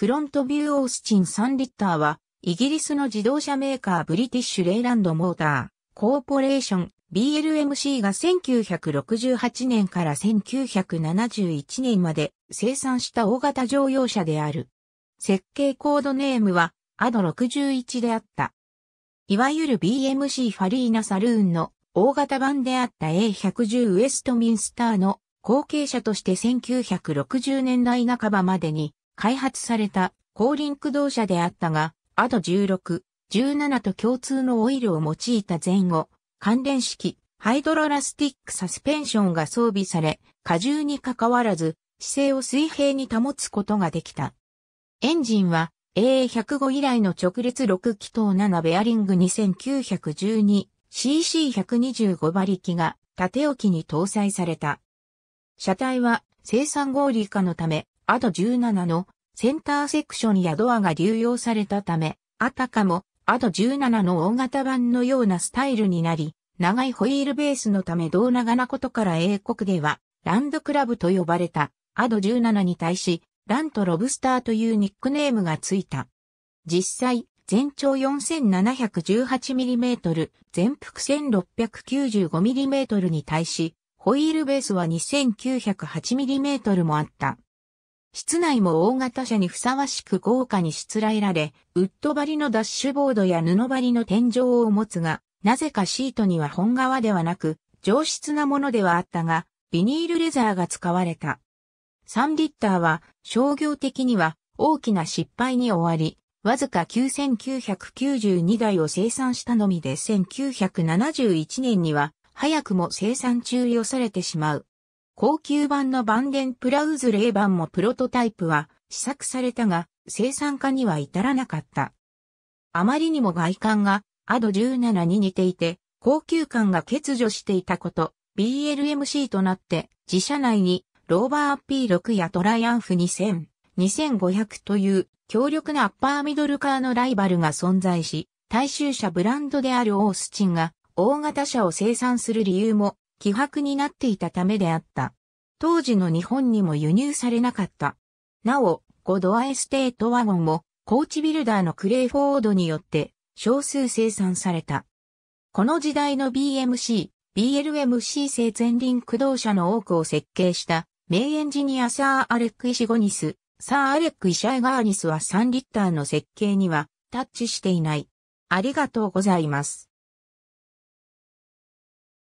フロントビューオースチン3リッターは、イギリスの自動車メーカーブリティッシュレイランドモーター、コーポレーション、BLMC が1968年から1971年まで生産した大型乗用車である。設計コードネームは、アド61であった。いわゆる BMC ファリーナサルーンの大型版であった A110 ウエストミンスターの後継者として1960年代半ばまでに開発された後輪駆動車であったが、アド16、17と共通のオイルを用いた前後、関連式、ハイドロラスティックサスペンションが装備され、荷重にかかわらず、姿勢を水平に保つことができた。エンジンは AA105 以来の直列6気筒7ベアリング 2912cc125 馬力が縦置きに搭載された。車体は生産合理化のためアド17のセンターセクションやドアが流用されたため、あたかもアド17の大型版のようなスタイルになり、長いホイールベースのため胴長なことから英国ではランドクラブと呼ばれたアド17に対し、ランとロブスターというニックネームがついた。実際、全長 4718mm、全幅 1695mm に対し、ホイールベースは 2908mm もあった。室内も大型車にふさわしく豪華にしつらえられ、ウッド張りのダッシュボードや布張りの天井を持つが、なぜかシートには本革ではなく、上質なものではあったが、ビニールレザーが使われた。サンリッターは商業的には大きな失敗に終わり、わずか9992台を生産したのみで1971年には早くも生産中よされてしまう。高級版のバンデンプラウズレー版もプロトタイプは試作されたが生産化には至らなかった。あまりにも外観がアド17に似ていて高級感が欠如していたこと、BLMC となって自社内にローバー P6 やトライアンフ2000、2500という強力なアッパーミドルカーのライバルが存在し、大衆車ブランドであるオースチンが大型車を生産する理由も希薄になっていたためであった。当時の日本にも輸入されなかった。なお、ゴドアエステートワゴンも、コーチビルダーのクレイフォードによって少数生産された。この時代の BMC、BLMC 製前輪駆動車の多くを設計した名エンジニアサー・アレック・イシゴニス、サー・アレック・イシャイガーニスは3リッターの設計にはタッチしていない。ありがとうございます。